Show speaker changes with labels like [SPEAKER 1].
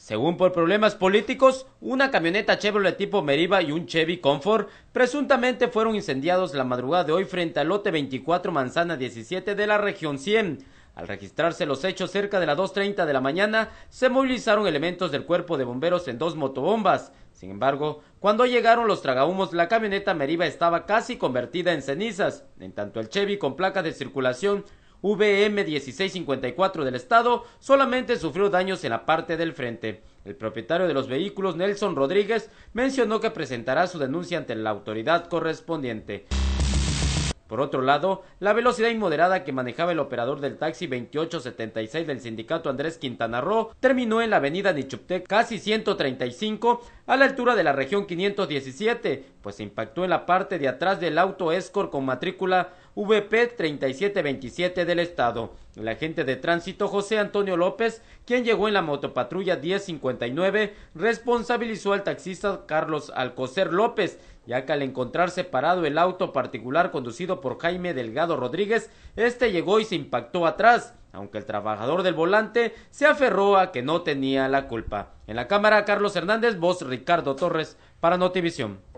[SPEAKER 1] Según por problemas políticos, una camioneta Chevrolet tipo Meriva y un Chevy Comfort presuntamente fueron incendiados la madrugada de hoy frente al lote 24 Manzana 17 de la región 100. Al registrarse los hechos cerca de las 2.30 de la mañana, se movilizaron elementos del cuerpo de bomberos en dos motobombas. Sin embargo, cuando llegaron los tragahumos, la camioneta Meriva estaba casi convertida en cenizas, en tanto el Chevy con placa de circulación VM-1654 del Estado solamente sufrió daños en la parte del frente. El propietario de los vehículos, Nelson Rodríguez, mencionó que presentará su denuncia ante la autoridad correspondiente. Por otro lado, la velocidad inmoderada que manejaba el operador del taxi 2876 del sindicato Andrés Quintana Roo terminó en la avenida Nichuptec casi 135 a la altura de la región 517, pues impactó en la parte de atrás del auto Escort con matrícula VP 3727 del estado. El agente de tránsito José Antonio López, quien llegó en la motopatrulla 1059, responsabilizó al taxista Carlos Alcocer López, ya que al encontrarse parado el auto particular conducido por Jaime Delgado Rodríguez, este llegó y se impactó atrás, aunque el trabajador del volante se aferró a que no tenía la culpa. En la cámara, Carlos Hernández, voz Ricardo Torres, para Notivisión.